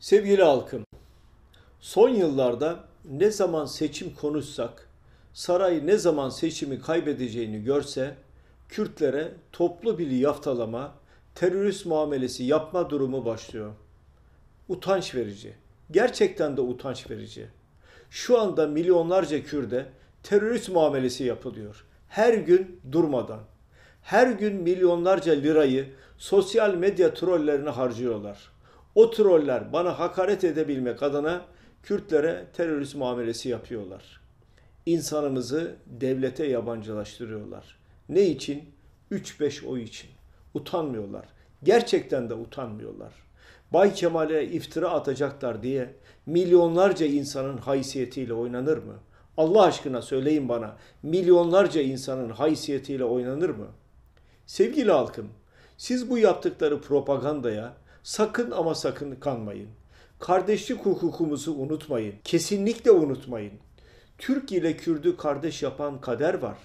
Sevgili halkım, son yıllarda ne zaman seçim konuşsak, saray ne zaman seçimi kaybedeceğini görse, Kürtlere toplu bir yaftalama, terörist muamelesi yapma durumu başlıyor. Utanç verici. Gerçekten de utanç verici. Şu anda milyonlarca Kürde terörist muamelesi yapılıyor. Her gün durmadan. Her gün milyonlarca lirayı sosyal medya trollerine harcıyorlar. O troller bana hakaret edebilmek adına Kürtlere terörist muamelesi yapıyorlar. İnsanımızı devlete yabancılaştırıyorlar. Ne için? 3-5 oy için. Utanmıyorlar. Gerçekten de utanmıyorlar. Bay Kemal'e iftira atacaklar diye milyonlarca insanın haysiyetiyle oynanır mı? Allah aşkına söyleyin bana milyonlarca insanın haysiyetiyle oynanır mı? Sevgili halkım, siz bu yaptıkları propagandaya Sakın ama sakın kanmayın. Kardeşlik hukukumuzu unutmayın. Kesinlikle unutmayın. Türk ile Kürtü kardeş yapan kader var.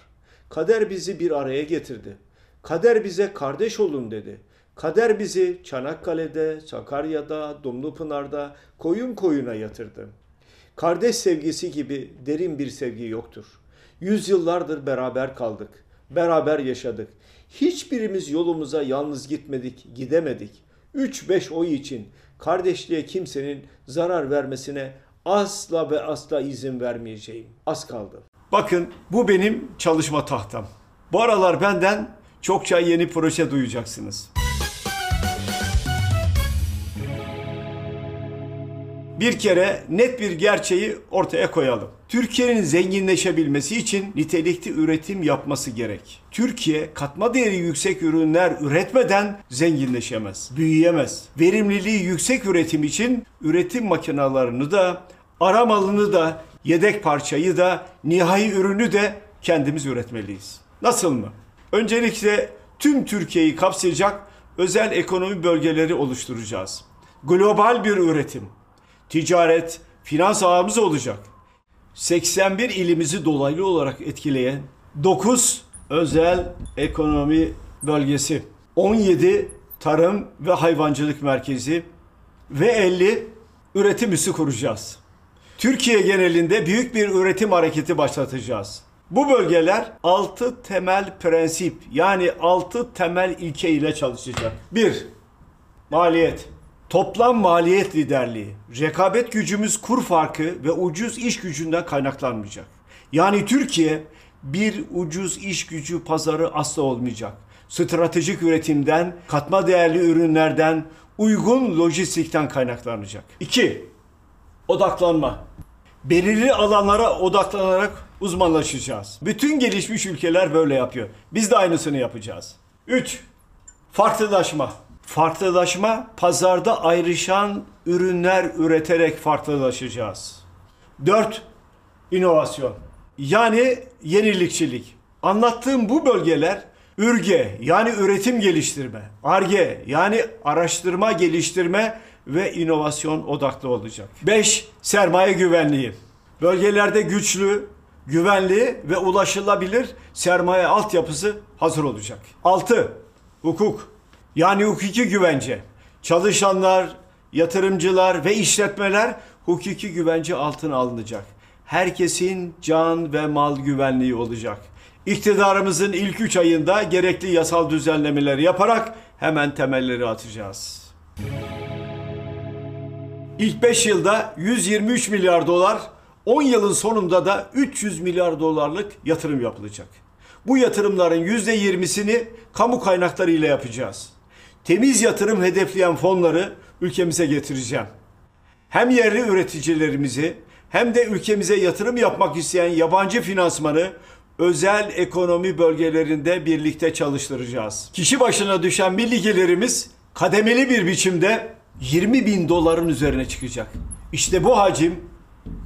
Kader bizi bir araya getirdi. Kader bize kardeş olun dedi. Kader bizi Çanakkale'de, Sakarya'da, Dumlupınar'da koyun koyuna yatırdı. Kardeş sevgisi gibi derin bir sevgi yoktur. Yüzyıllardır beraber kaldık, beraber yaşadık. Hiçbirimiz yolumuza yalnız gitmedik, gidemedik. 3-5 oy için kardeşliğe kimsenin zarar vermesine asla ve asla izin vermeyeceğim. Az kaldı. Bakın bu benim çalışma tahtam. Bu aralar benden çokça yeni proje duyacaksınız. bir kere net bir gerçeği ortaya koyalım. Türkiye'nin zenginleşebilmesi için nitelikli üretim yapması gerek. Türkiye katma değeri yüksek ürünler üretmeden zenginleşemez, büyüyemez. Verimliliği yüksek üretim için üretim makinalarını da, ara malını da, yedek parçayı da, nihai ürünü de kendimiz üretmeliyiz. Nasıl mı? Öncelikle tüm Türkiye'yi kapsayacak özel ekonomi bölgeleri oluşturacağız. Global bir üretim, ticaret, finans ağımız olacak. 81 ilimizi dolaylı olarak etkileyen 9 özel ekonomi bölgesi, 17 tarım ve hayvancılık merkezi ve 50 üretim üssü kuracağız. Türkiye genelinde büyük bir üretim hareketi başlatacağız. Bu bölgeler 6 temel prensip yani 6 temel ilke ile çalışacak. 1. Maliyet Toplam maliyet liderliği, rekabet gücümüz kur farkı ve ucuz iş gücünden kaynaklanmayacak. Yani Türkiye bir ucuz iş gücü pazarı asla olmayacak. Stratejik üretimden, katma değerli ürünlerden, uygun lojistikten kaynaklanacak. 2. Odaklanma. Belirli alanlara odaklanarak uzmanlaşacağız. Bütün gelişmiş ülkeler böyle yapıyor. Biz de aynısını yapacağız. 3. Farklılaşma. Farklılaşma pazarda ayrışan ürünler üreterek farklılaşacağız. Dört, inovasyon. Yani yenilikçilik. Anlattığım bu bölgeler ürge yani üretim geliştirme, arge yani araştırma geliştirme ve inovasyon odaklı olacak. 5. Sermaye güvenliği. Bölgelerde güçlü, güvenli ve ulaşılabilir sermaye altyapısı hazır olacak. 6. Hukuk. Yani hukuki güvence. Çalışanlar, yatırımcılar ve işletmeler hukuki güvence altına alınacak. Herkesin can ve mal güvenliği olacak. İktidarımızın ilk üç ayında gerekli yasal düzenlemeleri yaparak hemen temelleri atacağız. İlk 5 yılda 123 milyar dolar, 10 yılın sonunda da 300 milyar dolarlık yatırım yapılacak. Bu yatırımların %20'sini kamu kaynaklarıyla yapacağız temiz yatırım hedefleyen fonları ülkemize getireceğim. Hem yerli üreticilerimizi hem de ülkemize yatırım yapmak isteyen yabancı finansmanı özel ekonomi bölgelerinde birlikte çalıştıracağız. Kişi başına düşen milli gelirimiz kademeli bir biçimde 20 bin doların üzerine çıkacak. İşte bu hacim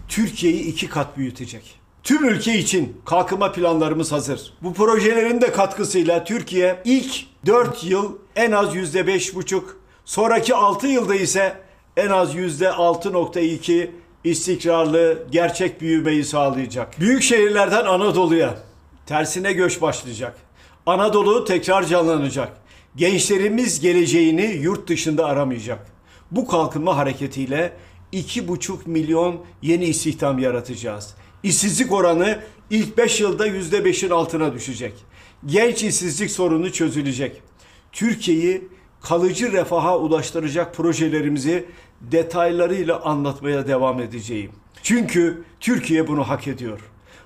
Türkiye'yi iki kat büyütecek. Tüm ülke için kalkınma planlarımız hazır. Bu projelerin de katkısıyla Türkiye ilk 4 yıl en az %5,5, sonraki 6 yılda ise en az %6,2 istikrarlı gerçek büyümeyi sağlayacak. Büyük şehirlerden Anadolu'ya tersine göç başlayacak. Anadolu tekrar canlanacak. Gençlerimiz geleceğini yurt dışında aramayacak. Bu kalkınma hareketiyle 2,5 milyon yeni istihdam yaratacağız. İşsizlik oranı ilk 5 yılda %5'in altına düşecek. Genç işsizlik sorunu çözülecek. Türkiye'yi kalıcı refaha ulaştıracak projelerimizi detaylarıyla anlatmaya devam edeceğim. Çünkü Türkiye bunu hak ediyor.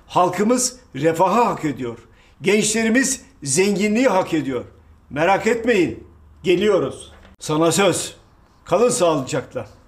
Halkımız refaha hak ediyor. Gençlerimiz zenginliği hak ediyor. Merak etmeyin, geliyoruz. Sana söz. Kalın sağlıcakla.